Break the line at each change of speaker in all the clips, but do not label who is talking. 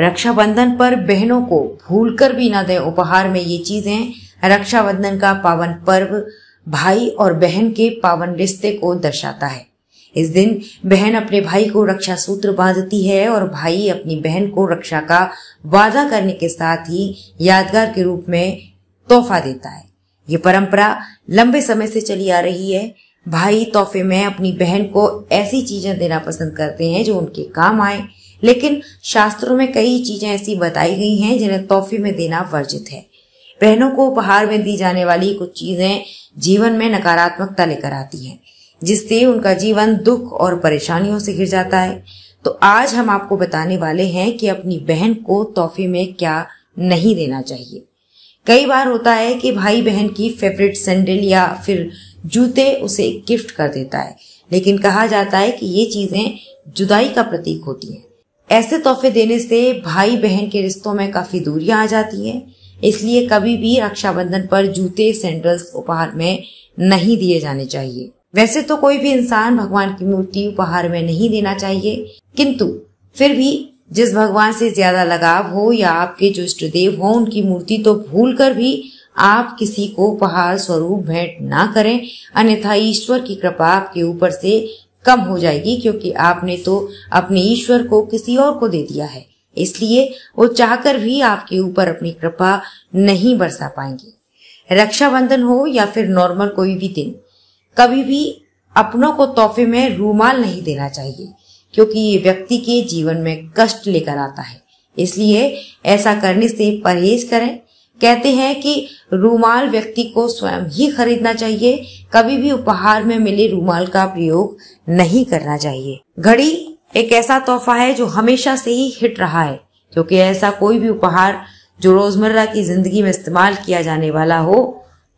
रक्षाबंधन पर बहनों को भूलकर भी न दें उपहार में ये चीजें रक्षाबंधन का पावन पर्व भाई और बहन के पावन रिश्ते को दर्शाता है इस दिन बहन अपने भाई को रक्षा सूत्र बांधती है और भाई अपनी बहन को रक्षा का वादा करने के साथ ही यादगार के रूप में तोहफा देता है ये परंपरा लंबे समय से चली आ रही है भाई तोहफे में अपनी बहन को ऐसी चीजें देना पसंद करते हैं जो उनके काम आए लेकिन शास्त्रों में कई चीजें ऐसी बताई गई हैं जिन्हें तोहफे में देना वर्जित है बहनों को उपहार में दी जाने वाली कुछ चीजें जीवन में नकारात्मकता लेकर आती हैं जिससे उनका जीवन दुख और परेशानियों से घिर जाता है तो आज हम आपको बताने वाले हैं कि अपनी बहन को तोहफे में क्या नहीं देना चाहिए कई बार होता है कि भाई बहन की फेवरेट सैंडल या फिर जूते उसे गिफ्ट कर देता है लेकिन कहा जाता है कि ये चीजें जुदाई का प्रतीक होती हैं ऐसे तोहफे देने से भाई बहन के रिश्तों में काफ़ी दूरियां आ जाती हैं इसलिए कभी भी रक्षाबंधन पर जूते सैंडल्स उपहार में नहीं दिए जाने चाहिए वैसे तो कोई भी इंसान भगवान की मूर्ति उपहार में नहीं देना चाहिए किंतु फिर भी जिस भगवान से ज्यादा लगाव हो या आपके जो इष्ट देव हो उनकी मूर्ति तो भूल कर भी आप किसी को उपहार स्वरूप भेंट ना करें अन्यथा ईश्वर की कृपा आपके ऊपर से कम हो जाएगी क्योंकि आपने तो अपने ईश्वर को किसी और को दे दिया है इसलिए वो चाहकर भी आपके ऊपर अपनी कृपा नहीं बरसा पाएंगे रक्षाबंधन हो या फिर नॉर्मल कोई भी दिन कभी भी अपनों को तोहफे में रूमाल नहीं देना चाहिए क्योंकि ये व्यक्ति के जीवन में कष्ट लेकर आता है इसलिए ऐसा करने से परहेज करें कहते हैं कि रूमाल व्यक्ति को स्वयं ही खरीदना चाहिए कभी भी उपहार में मिले रूमाल का प्रयोग नहीं करना चाहिए घड़ी एक ऐसा तोहफा है जो हमेशा से ही हिट रहा है क्योंकि ऐसा कोई भी उपहार जो रोजमर्रा की जिंदगी में इस्तेमाल किया जाने वाला हो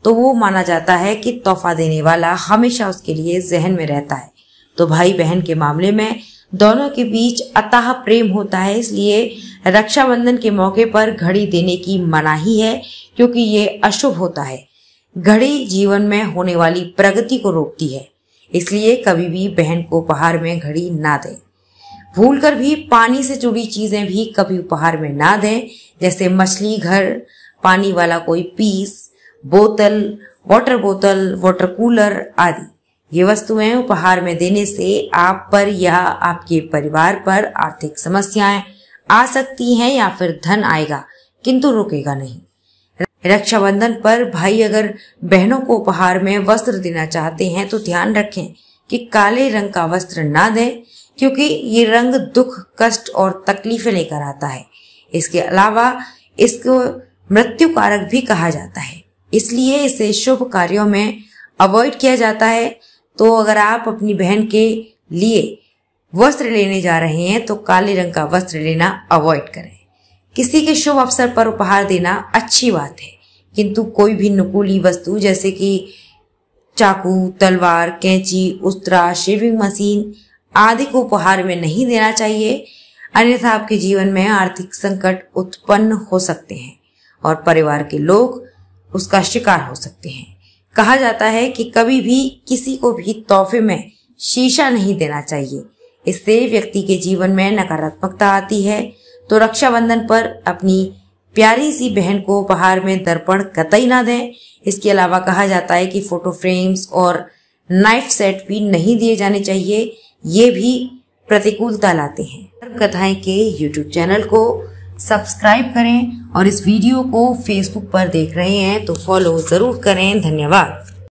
तो वो माना जाता है कि तोहफा देने वाला हमेशा उसके लिए जहन में रहता है तो भाई बहन के मामले में दोनों के बीच अतः प्रेम होता है इसलिए रक्षाबंधन के मौके पर घड़ी देने की मनाही है क्योंकि ये अशुभ होता है घड़ी जीवन में होने वाली प्रगति को रोकती है इसलिए कभी भी बहन को उपहार में घड़ी ना दें भूलकर भी पानी से जुड़ी चीजें भी कभी उपहार में ना दें जैसे मछली घर पानी वाला कोई पीस बोतल वाटर बोतल वाटर कूलर आदि ये वस्तुएं उपहार में देने से आप पर या आपके परिवार पर आर्थिक समस्याएं आ सकती हैं या फिर धन आएगा किंतु रुकेगा नहीं रक्षाबंधन पर भाई अगर बहनों को उपहार में वस्त्र देना चाहते हैं तो ध्यान रखें कि काले रंग का वस्त्र ना दें क्योंकि ये रंग दुख कष्ट और तकलीफ लेकर आता है इसके अलावा इसको मृत्यु कारक भी कहा जाता है इसलिए इसे शुभ कार्यों में अवॉइड किया जाता है तो अगर आप अपनी बहन के लिए वस्त्र लेने जा रहे हैं तो काले रंग का वस्त्र लेना अवॉइड करें किसी के शुभ अवसर पर उपहार देना अच्छी बात है किंतु कोई भी नुकूली वस्तु जैसे कि चाकू तलवार कैंची उस्तरा शेविंग मशीन आदि को उपहार में नहीं देना चाहिए अन्यथा आपके जीवन में आर्थिक संकट उत्पन्न हो सकते हैं और परिवार के लोग उसका शिकार हो सकते हैं कहा जाता है कि कभी भी किसी को भी तोहफे में शीशा नहीं देना चाहिए इससे व्यक्ति के जीवन में नकारात्मकता आती है तो रक्षाबंधन पर अपनी प्यारी सी बहन को उपहार में दर्पण कतई ना दें इसके अलावा कहा जाता है कि फोटो फ्रेम्स और नाइफ सेट भी नहीं दिए जाने चाहिए ये भी प्रतिकूलता लाते हैं कथाएं के यूट्यूब चैनल को सब्सक्राइब करें और इस वीडियो को फेसबुक पर देख रहे हैं तो फॉलो ज़रूर करें धन्यवाद